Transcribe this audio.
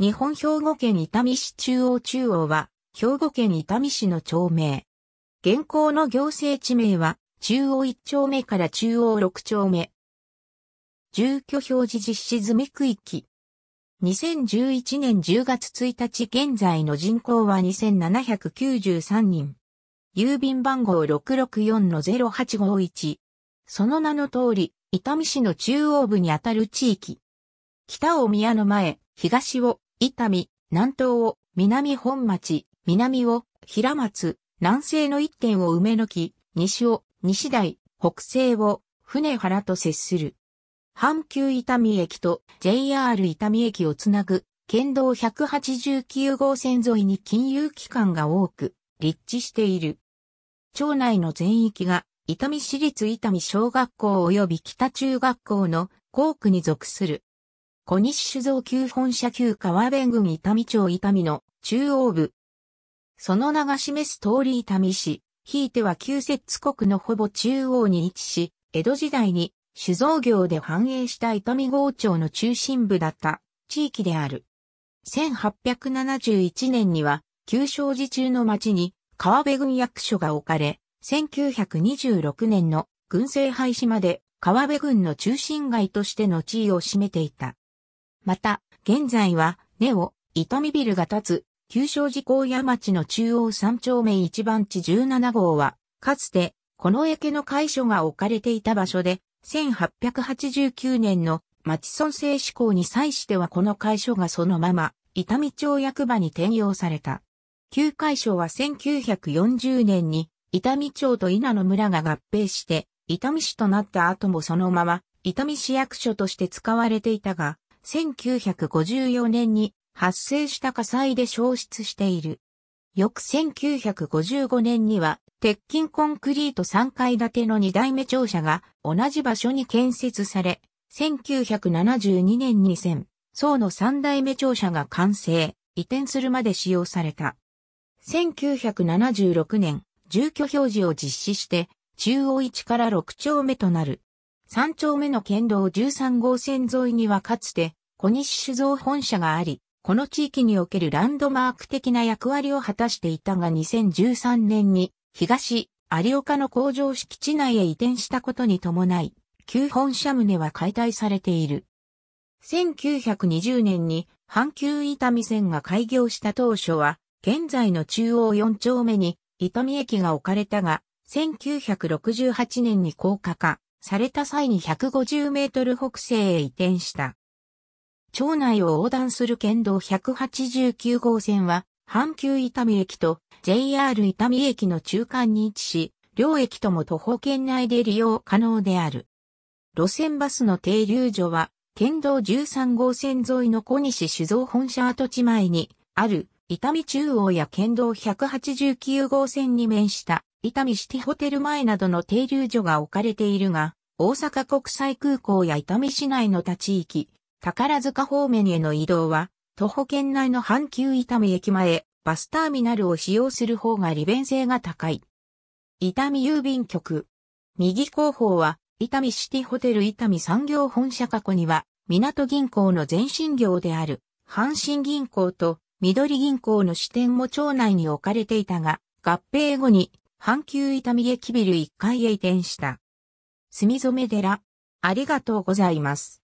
日本兵庫県伊丹市中央中央は、兵庫県伊丹市の町名。現行の行政地名は、中央1丁目から中央6丁目。住居表示実施済み区域。2011年10月1日現在の人口は2793人。郵便番号664-0851。その名の通り、伊丹市の中央部にあたる地域。北を宮の前、東を伊丹、南東を南本町、南を平松、南西の一点を埋めのき、西を西台、北西を船原と接する。阪急伊丹駅と JR 伊丹駅をつなぐ県道189号線沿いに金融機関が多く立地している。町内の全域が伊丹市立伊丹小学校及び北中学校の校区に属する。小西酒造旧本社旧川辺郡伊丹町伊丹の中央部。その名が示す通り伊丹市、ひいては旧摂津国のほぼ中央に位置し、江戸時代に酒造業で繁栄した伊丹郷町の中心部だった地域である。1871年には、旧正寺中の町に川辺郡役所が置かれ、1926年の軍政廃止まで川辺郡の中心街としての地位を占めていた。また、現在は、ネオ、伊丹ビルが建つ、旧正寺高山町の中央三丁目一番地17号は、かつて、この駅の会所が置かれていた場所で、1889年の町村制施行に際してはこの会所がそのまま、伊丹町役場に転用された。旧会所は1940年に、伊丹町と稲の村が合併して、伊丹市となった後もそのまま、伊丹市役所として使われていたが、1954年に発生した火災で消失している。翌1955年には、鉄筋コンクリート3階建ての2代目庁舎が同じ場所に建設され、1972年に1000、層の3代目庁舎が完成、移転するまで使用された。1976年、住居表示を実施して、中央1から6丁目となる。三丁目の県道13号線沿いにはかつて小西酒造本社があり、この地域におけるランドマーク的な役割を果たしていたが2013年に東有岡の工場敷地内へ移転したことに伴い、旧本社棟は解体されている。1920年に阪急伊丹線が開業した当初は、現在の中央4丁目に伊丹駅が置かれたが、1968年に高架化。された際に150メートル北西へ移転した。町内を横断する県道189号線は、阪急伊丹駅と JR 伊丹駅の中間に位置し、両駅とも徒歩圏内で利用可能である。路線バスの停留所は、県道13号線沿いの小西酒造本社跡地前にある伊丹中央や県道189号線に面した伊丹シティホテル前などの停留所が置かれているが、大阪国際空港や伊丹市内の立ち域、宝塚方面への移動は、徒歩圏内の阪急伊丹駅前、バスターミナルを使用する方が利便性が高い。伊丹郵便局。右後方は、伊丹シティホテル伊丹産業本社過去には、港銀行の前身業である、阪神銀行と緑銀行の支店も町内に置かれていたが、合併後に阪急伊丹駅ビル1階へ移転した。墨染寺、ありがとうございます。